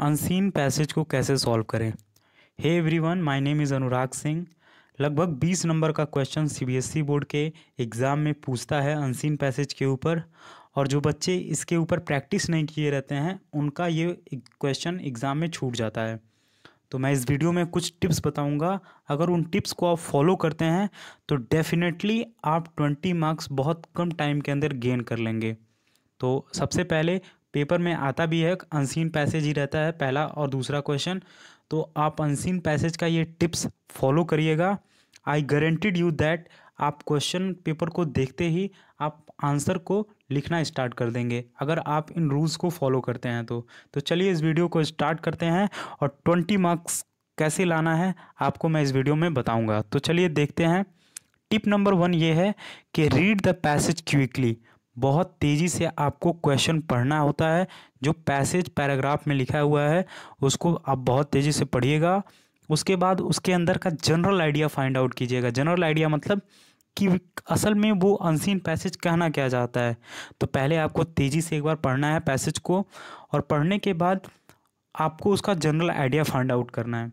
unseen passage को कैसे solve करें hey everyone my name is Anurag Singh लगभग 20 नंबर का क्वेश्चन सीबीएसई e बोर्ड के एग्ज़ाम में पूछता है अनसीन पैसेज के ऊपर और जो बच्चे इसके ऊपर प्रैक्टिस नहीं किए रहते हैं उनका ये क्वेश्चन एग्ज़ाम में छूट जाता है तो मैं इस वीडियो में कुछ टिप्स बताऊंगा अगर उन टिप्स को आप फॉलो करते हैं तो डेफिनेटली आप ट्वेंटी मार्क्स बहुत कम टाइम के अंदर गेन कर लेंगे तो सबसे पहले पेपर में आता भी है अनसीन पैसेज ही रहता है पहला और दूसरा क्वेश्चन तो आप अनसीन पैसेज का ये टिप्स फॉलो करिएगा आई गारंटीड यू दैट आप क्वेश्चन पेपर को देखते ही आप आंसर को लिखना स्टार्ट कर देंगे अगर आप इन रूल्स को फॉलो करते हैं तो तो चलिए इस वीडियो को स्टार्ट करते हैं और ट्वेंटी मार्क्स कैसे लाना है आपको मैं इस वीडियो में बताऊंगा तो चलिए देखते हैं टिप नंबर वन ये है कि रीड द पैसेज क्विकली बहुत तेज़ी से आपको क्वेश्चन पढ़ना होता है जो पैसेज पैराग्राफ में लिखा हुआ है उसको आप बहुत तेज़ी से पढ़िएगा उसके बाद उसके अंदर का जनरल आइडिया फाइंड आउट कीजिएगा जनरल आइडिया मतलब कि असल में वो अनसीन पैसेज कहना क्या चाहता है तो पहले आपको तेज़ी से एक बार पढ़ना है पैसेज को और पढ़ने के बाद आपको उसका जनरल आइडिया फाइंड आउट करना है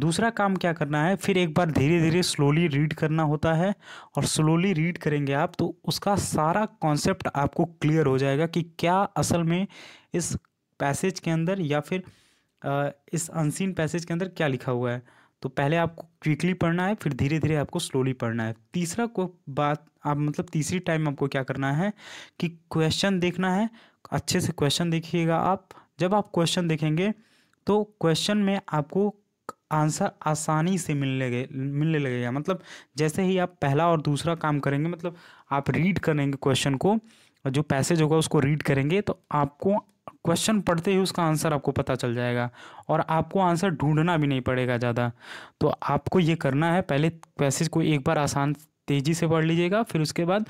दूसरा काम क्या करना है फिर एक बार धीरे धीरे स्लोली रीड करना होता है और स्लोली रीड करेंगे आप तो उसका सारा कॉन्सेप्ट आपको क्लियर हो जाएगा कि क्या असल में इस पैसेज के अंदर या फिर इस अनसीन पैसेज के अंदर क्या लिखा हुआ है तो पहले आपको क्विकली पढ़ना है फिर धीरे धीरे आपको स्लोली पढ़ना है तीसरा को बात आप मतलब तीसरी टाइम आपको क्या करना है कि क्वेश्चन देखना है अच्छे से क्वेश्चन देखिएगा आप जब आप क्वेश्चन देखेंगे तो क्वेश्चन में आपको आंसर आसानी से मिलने लगे मिलने लगेगा मतलब जैसे ही आप पहला और दूसरा काम करेंगे मतलब आप रीड करेंगे क्वेश्चन को जो पैसेज होगा उसको रीड करेंगे तो आपको क्वेश्चन पढ़ते ही उसका आंसर आपको पता चल जाएगा और आपको आंसर ढूंढना भी नहीं पड़ेगा ज़्यादा तो आपको ये करना है पहले पैसेज को एक बार आसान तेज़ी से पढ़ लीजिएगा फिर उसके बाद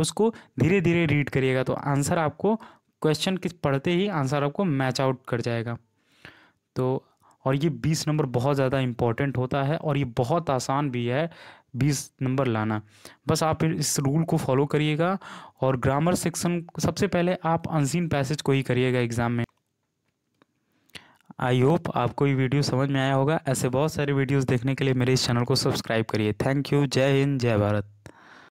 उसको धीरे धीरे रीड करिएगा तो आंसर आपको क्वेश्चन के पढ़ते ही आंसर आपको मैच आउट कर जाएगा तो और ये बीस नंबर बहुत ज़्यादा इम्पॉर्टेंट होता है और ये बहुत आसान भी है बीस नंबर लाना बस आप इस रूल को फॉलो करिएगा और ग्रामर सेक्शन सबसे पहले आप अनसीन पैसेज को ही करिएगा एग्ज़ाम में आई होप आपको ये वीडियो समझ में आया होगा ऐसे बहुत सारे वीडियोस देखने के लिए मेरे इस चैनल को सब्सक्राइब करिए थैंक यू जय हिंद जय भारत